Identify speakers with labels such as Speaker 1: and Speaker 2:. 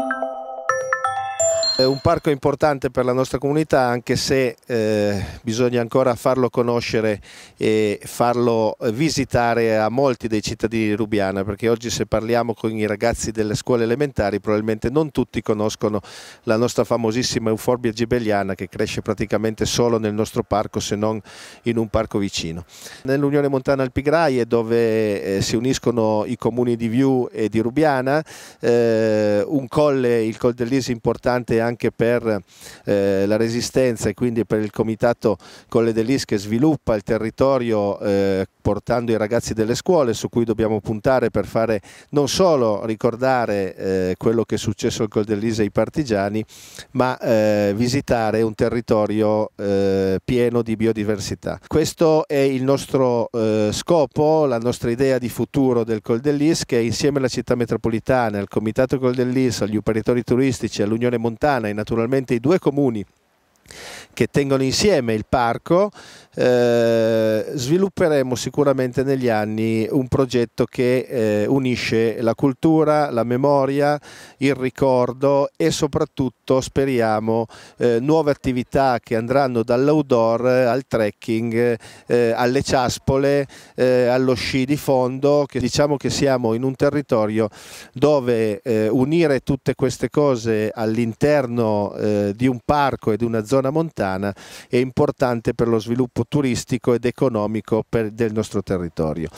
Speaker 1: Thank you. È eh, un parco importante per la nostra comunità anche se eh, bisogna ancora farlo conoscere e farlo eh, visitare a molti dei cittadini di Rubiana perché oggi se parliamo con i ragazzi delle scuole elementari probabilmente non tutti conoscono la nostra famosissima euforbia gibelliana che cresce praticamente solo nel nostro parco se non in un parco vicino. Nell'Unione Montana Alpigraie dove eh, si uniscono i comuni di Viu e di Rubiana, eh, un colle, il Col dell'Isi importante anche anche per eh, la resistenza e quindi per il comitato Colle dell'Is che sviluppa il territorio eh, portando i ragazzi delle scuole su cui dobbiamo puntare per fare non solo ricordare eh, quello che è successo al Col dell'Ise ai partigiani, ma eh, visitare un territorio eh, pieno di biodiversità. Questo è il nostro eh, scopo, la nostra idea di futuro del Col dell'Is che insieme alla città metropolitana, al Comitato Col dell'Is, agli operatori turistici, all'Unione Montana e naturalmente i due comuni che tengono insieme il parco, eh, svilupperemo sicuramente negli anni un progetto che eh, unisce la cultura, la memoria, il ricordo e soprattutto speriamo eh, nuove attività che andranno dall'outdoor al trekking, eh, alle ciaspole, eh, allo sci di fondo, che diciamo che siamo in un territorio dove eh, unire tutte queste cose all'interno di un parco e di una zona zona montana è importante per lo sviluppo turistico ed economico per, del nostro territorio.